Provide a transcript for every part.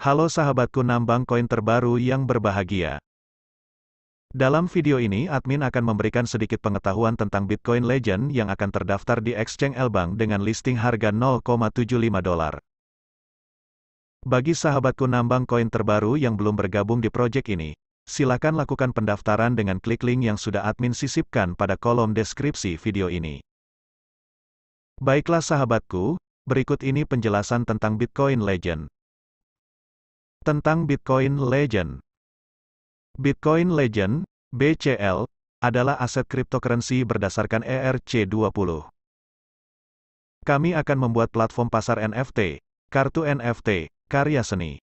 Halo sahabatku nambang koin terbaru yang berbahagia. Dalam video ini admin akan memberikan sedikit pengetahuan tentang Bitcoin Legend yang akan terdaftar di Exchange Elbang dengan listing harga 0,75 dolar. Bagi sahabatku nambang koin terbaru yang belum bergabung di project ini, silakan lakukan pendaftaran dengan klik link yang sudah admin sisipkan pada kolom deskripsi video ini. Baiklah sahabatku, berikut ini penjelasan tentang Bitcoin Legend. Tentang Bitcoin Legend Bitcoin Legend, BCL, adalah aset cryptocurrency berdasarkan ERC20. Kami akan membuat platform pasar NFT, kartu NFT, karya seni.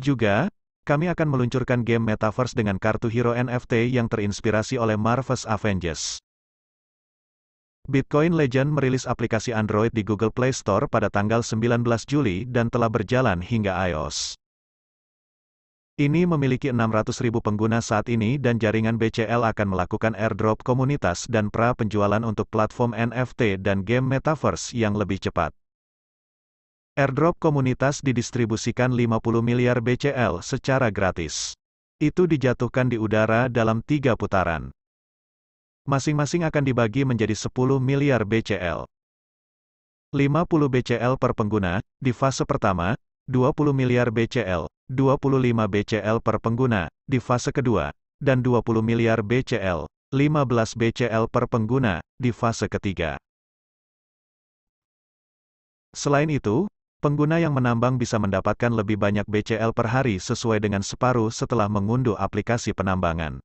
Juga, kami akan meluncurkan game Metaverse dengan kartu hero NFT yang terinspirasi oleh Marvel's Avengers. Bitcoin Legend merilis aplikasi Android di Google Play Store pada tanggal 19 Juli dan telah berjalan hingga iOS. Ini memiliki 600.000 pengguna saat ini dan jaringan BCL akan melakukan airdrop komunitas dan pra penjualan untuk platform NFT dan game metaverse yang lebih cepat. Airdrop komunitas didistribusikan 50 miliar BCL secara gratis. Itu dijatuhkan di udara dalam tiga putaran masing-masing akan dibagi menjadi 10 miliar BCL. 50 BCL per pengguna, di fase pertama, 20 miliar BCL, 25 BCL per pengguna, di fase kedua, dan 20 miliar BCL, 15 BCL per pengguna, di fase ketiga. Selain itu, pengguna yang menambang bisa mendapatkan lebih banyak BCL per hari sesuai dengan separuh setelah mengunduh aplikasi penambangan.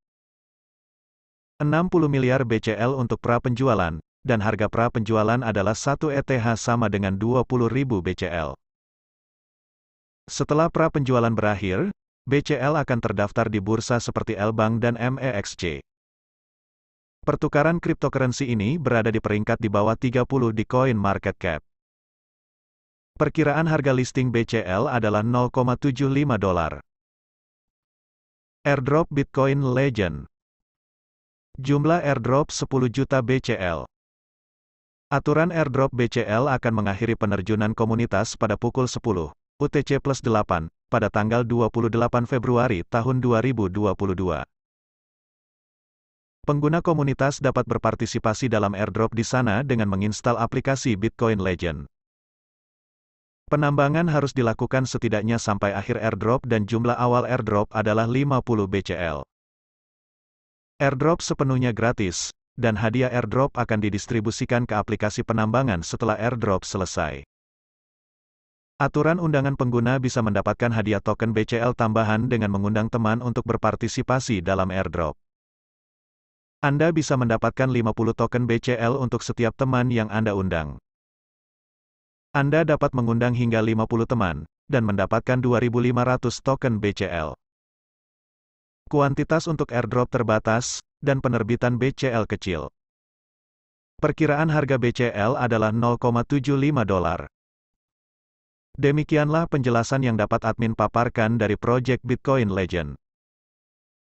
60 miliar BCL untuk pra penjualan, dan harga pra penjualan adalah 1 ETH sama dengan ribu BCL. Setelah pra penjualan berakhir, BCL akan terdaftar di bursa seperti Elbank dan MEXC. Pertukaran cryptocurrency ini berada di peringkat di bawah 30 di Coin Market Cap. Perkiraan harga listing BCL adalah 0,75 dolar. Airdrop Bitcoin Legend Jumlah airdrop 10 juta BCL. Aturan airdrop BCL akan mengakhiri penerjunan komunitas pada pukul 10 UTC plus 8 pada tanggal 28 Februari tahun 2022. Pengguna komunitas dapat berpartisipasi dalam airdrop di sana dengan menginstal aplikasi Bitcoin Legend. Penambangan harus dilakukan setidaknya sampai akhir airdrop dan jumlah awal airdrop adalah 50 BCL. Airdrop sepenuhnya gratis, dan hadiah airdrop akan didistribusikan ke aplikasi penambangan setelah airdrop selesai. Aturan undangan pengguna bisa mendapatkan hadiah token BCL tambahan dengan mengundang teman untuk berpartisipasi dalam airdrop. Anda bisa mendapatkan 50 token BCL untuk setiap teman yang Anda undang. Anda dapat mengundang hingga 50 teman, dan mendapatkan 2.500 token BCL kuantitas untuk airdrop terbatas, dan penerbitan BCL kecil. Perkiraan harga BCL adalah 0,75 dolar. Demikianlah penjelasan yang dapat admin paparkan dari Project Bitcoin Legend.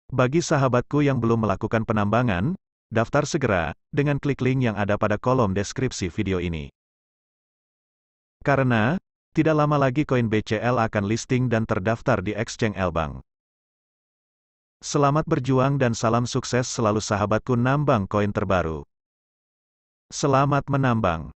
Bagi sahabatku yang belum melakukan penambangan, daftar segera, dengan klik link yang ada pada kolom deskripsi video ini. Karena, tidak lama lagi koin BCL akan listing dan terdaftar di Exchange Elbank. Selamat berjuang dan salam sukses selalu sahabatku nambang koin terbaru. Selamat menambang.